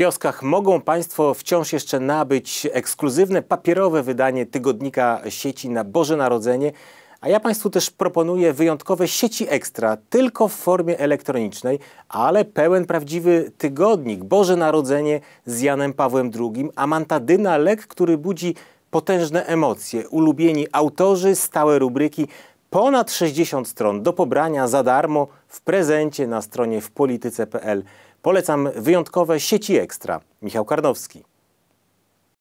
kioskach mogą Państwo wciąż jeszcze nabyć ekskluzywne papierowe wydanie tygodnika sieci na Boże Narodzenie. A ja Państwu też proponuję wyjątkowe sieci ekstra, tylko w formie elektronicznej, ale pełen prawdziwy tygodnik Boże Narodzenie z Janem Pawłem II, Amantadyna Lek, który budzi potężne emocje, ulubieni autorzy, stałe rubryki, Ponad 60 stron do pobrania za darmo w prezencie na stronie wpolityce.pl. Polecam wyjątkowe sieci ekstra. Michał Karnowski.